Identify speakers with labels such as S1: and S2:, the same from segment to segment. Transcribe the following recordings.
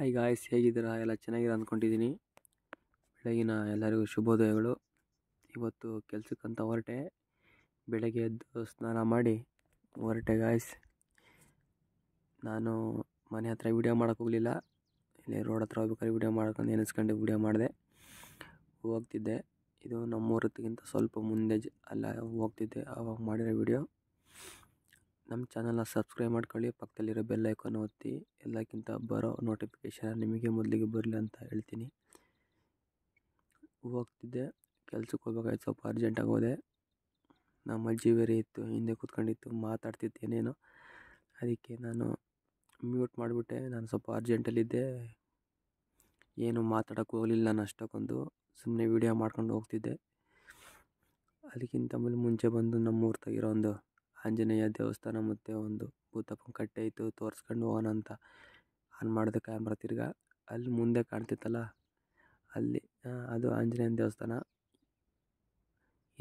S1: hi guys ಹೇಗಿದ್ದೀರಾ ಎಲ್ಲ ಚೆನ್ನಾಗಿರೋ ಅಂದ್ಕೊಂಡಿದ್ದೀನಿ ಬೆಳಗಿನ ಎಲ್ಲರಿಗೂ ಶುಭೋದಯಗಳು ಇವತ್ತು ಕೆಲಸಕ್ಕಂತ ಹೊರಟೆ ಬೆಳಗ್ಗೆ ಎದ್ದು ಸ್ನಾನ ಮಾಡಿ ಹೊರಟೆ ಗಾಯ್ಸ್ ನಾನು ಮನೆ ಹತ್ರ ವೀಡಿಯೋ ಮಾಡೋಕೆ ಹೋಗಲಿಲ್ಲ ಇಲ್ಲಿ ರೋಡ್ ಹತ್ರ ಹೋಗ್ಬೇಕಾದ್ರೆ ವೀಡಿಯೋ ಮಾಡ್ಕೊಂಡು ನೆನೆಸ್ಕೊಂಡು ವೀಡಿಯೋ ಮಾಡಿದೆ ಹೋಗ್ತಿದ್ದೆ ಇದು ನಮ್ಮೂರತ್ತಿಗಿಂತ ಸ್ವಲ್ಪ ಮುಂದೆ ಅಲ್ಲ ಹೋಗ್ತಿದ್ದೆ ಆವಾಗ ಮಾಡಿರೋ ವೀಡಿಯೋ ನಮ್ಮ ಚಾನಲ್ನ ಸಬ್ಸ್ಕ್ರೈಬ್ ಮಾಡ್ಕೊಳ್ಳಿ ಪಕ್ಕದಲ್ಲಿರೋ ಬೆಲ್ ಐಕಾನ್ ಒತ್ತಿ ಎಲ್ಲಕ್ಕಿಂತ ಬರೋ ನೋಟಿಫಿಕೇಷನ್ ನಿಮಗೆ ಮೊದಲಿಗೆ ಬರಲಿ ಅಂತ ಹೇಳ್ತೀನಿ ಹೋಗ್ತಿದ್ದೆ ಕೆಲ್ಸಕ್ಕೆ ಹೋಗ್ಬೇಕಾಯ್ತು ಸ್ವಲ್ಪ ಅರ್ಜೆಂಟಾಗಿ ಹೋದೆ ನಮ್ಮ ಅಜ್ಜಿ ಬೇರೆ ಇತ್ತು ಹಿಂದೆ ಕೂತ್ಕೊಂಡಿತ್ತು ಮಾತಾಡ್ತಿತ್ತು ಏನೇನೋ ಅದಕ್ಕೆ ನಾನು ಮ್ಯೂಟ್ ಮಾಡಿಬಿಟ್ಟೆ ನಾನು ಸ್ವಲ್ಪ ಅರ್ಜೆಂಟಲ್ಲಿದ್ದೆ ಏನು ಮಾತಾಡೋಕ್ಕೆ ಹೋಗಲಿಲ್ಲ ನಾನು ಅಷ್ಟಕ್ಕೊಂದು ಸುಮ್ಮನೆ ವೀಡಿಯೋ ಮಾಡ್ಕೊಂಡು ಹೋಗ್ತಿದ್ದೆ ಅದಕ್ಕಿಂತ ಆಮೇಲೆ ಮುಂಚೆ ಬಂದು ನಮ್ಮ ಊರ್ತಾಗಿರೋ ಒಂದು ಆಂಜನೇಯ ದೇವಸ್ಥಾನ ಮತ್ತು ಒಂದು ಭೂತಪ್ಪನ ಕಟ್ಟೆ ಇತ್ತು ತೋರಿಸ್ಕೊಂಡು ಹೋಗೋಣ ಅಂತ ಆನ್ ಮಾಡಿದೆ ಕ್ಯಾಮ್ರಾ ತಿರ್ಗ ಅಲ್ಲಿ ಮುಂದೆ ಕಾಣ್ತಿತ್ತಲ್ಲ ಅಲ್ಲಿ ಅದು ಆಂಜನೇಯನ ದೇವಸ್ಥಾನ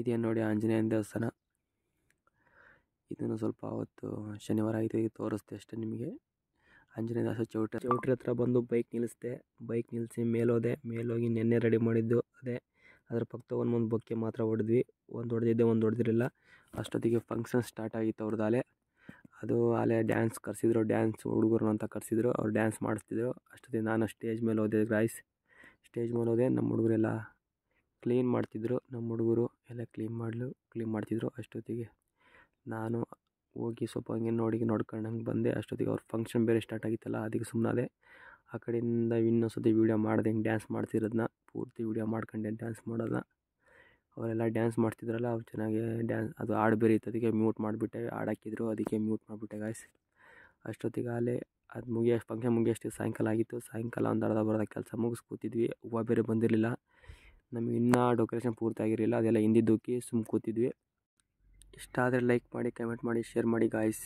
S1: ಇದೇನು ನೋಡಿ ಆಂಜನೇಯನ ದೇವಸ್ಥಾನ ಇದನ್ನು ಸ್ವಲ್ಪ ಅವತ್ತು ಶನಿವಾರ ಐತೆ ತೋರಿಸ್ತೆ ಅಷ್ಟೇ ನಿಮಗೆ ಆಂಜನೇಯ ದಾಸ ಚೌಟ್ರಿ ಚೌಟ್ರಿ ಹತ್ರ ಬಂದು ಬೈಕ್ ನಿಲ್ಲಿಸಿದೆ ಬೈಕ್ ನಿಲ್ಲಿಸಿ ಮೇಲೋದೆ ಮೇಲೋಗಿ ನೆನ್ನೆ ರೆಡಿ ಮಾಡಿದ್ದು ಅದೇ ಅದ್ರ ಪಕ್ಕ ಒಂದು ಒಂದು ಬೊಕ್ಕೆ ಮಾತ್ರ ಹೊಡೆದ್ವಿ ಒಂದು ಹೊಡೆದಿದ್ದೆ ಒಂದು ಹೊಡೆದಿರಲಿಲ್ಲ ಅಷ್ಟೊತ್ತಿಗೆ ಫಂಕ್ಷನ್ ಸ್ಟಾರ್ಟ್ ಆಗಿತ್ತು ಅವ್ರದ್ದು ಅಲೆ ಅದು ಅಲೆ ಡ್ಯಾನ್ಸ್ ಕರೆಸಿದ್ರು ಡ್ಯಾನ್ಸ್ ಹುಡುಗರು ಅಂತ ಕರೆಸಿದ್ರು ಅವ್ರು ಡ್ಯಾನ್ಸ್ ಮಾಡಿಸ್ತಿದ್ರು ಅಷ್ಟೊತ್ತಿಗೆ ನಾನು ಸ್ಟೇಜ್ ಮೇಲೆ ಹೋದೆ ಗಾಯ್ಸ್ ಸ್ಟೇಜ್ ಮೇಲೆ ಹೋದೆ ನಮ್ಮ ಹುಡುಗರೆಲ್ಲ ಕ್ಲೀನ್ ಮಾಡ್ತಿದ್ರು ನಮ್ಮ ಹುಡುಗರು ಎಲ್ಲ ಕ್ಲೀನ್ ಮಾಡಲು ಕ್ಲೀನ್ ಮಾಡ್ತಿದ್ರು ಅಷ್ಟೊತ್ತಿಗೆ ನಾನು ಹೋಗಿ ಸ್ವಲ್ಪ ಹಂಗೆ ನೋಡಿ ಹಂಗೆ ಬಂದೆ ಅಷ್ಟೊತ್ತಿಗೆ ಅವ್ರ ಫಂಕ್ಷನ್ ಬೇರೆ ಸ್ಟಾರ್ಟ್ ಆಗಿತ್ತಲ್ಲ ಅದಕ್ಕೆ ಸುಮ್ಮನಾದೆ ಆ ಕಡೆಯಿಂದ ಇನ್ನೊಂದು ಸರ್ತಿ ವೀಡಿಯೋ ಮಾಡಿದೆ ಹಿಂಗೆ ಡ್ಯಾನ್ಸ್ ಮಾಡ್ತಿರೋದನ್ನ ಪೂರ್ತಿ ವಿಡಿಯೋ ಮಾಡ್ಕೊಂಡೆ ಡ್ಯಾನ್ಸ್ ಮಾಡೋಲ್ಲ ಅವರೆಲ್ಲ ಡ್ಯಾನ್ಸ್ ಮಾಡ್ತಿದ್ರಲ್ಲ ಅವ್ರು ಚೆನ್ನಾಗಿ ಡ್ಯಾನ್ಸ್ ಅದು ಹಾಡು ಬೇರೆ ಇತ್ತು ಅದಕ್ಕೆ ಮ್ಯೂಟ್ ಮಾಡಿಬಿಟ್ಟೆ ಹಾಡಾಕಿದ್ರು ಅದಕ್ಕೆ ಮ್ಯೂಟ್ ಮಾಡಿಬಿಟ್ಟೆ ಗಾಯ್ಸ್ ಅಷ್ಟೊತ್ತಿಗೆ ಅಲ್ಲೇ ಅದು ಮುಗಿಯ ಫಂಕ್ಷನ್ ಮುಗಿಯಷ್ಟು ಸಾಯಂಕಾಲ ಆಗಿತ್ತು ಸಾಯಂಕಾಲ ಒಂದು ಅರ್ಧ ಬರದ ಕೆಲಸ ಮುಗಿಸ್ಕೊತಿದ್ವಿ ಕೂತಿದ್ವಿ ಹೂವು ಬೇರೆ ಬಂದಿರಲಿಲ್ಲ ನಮಗೆ ಇನ್ನೂ ಡೆಕೋರೇಷನ್ ಪೂರ್ತಿ ಆಗಿರಲಿಲ್ಲ ಅದೆಲ್ಲ ಹಿಂದಿದ್ದಕ್ಕೆ ಸುಮ್ಮ ಕೂತಿದ್ವಿ ಇಷ್ಟ ಆದರೆ ಲೈಕ್ ಮಾಡಿ ಕಮೆಂಟ್ ಮಾಡಿ ಶೇರ್ ಮಾಡಿ ಗಾಯ್ಸ್